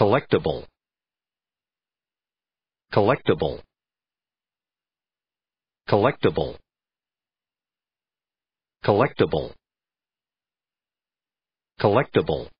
collectible collectible collectible collectible collectible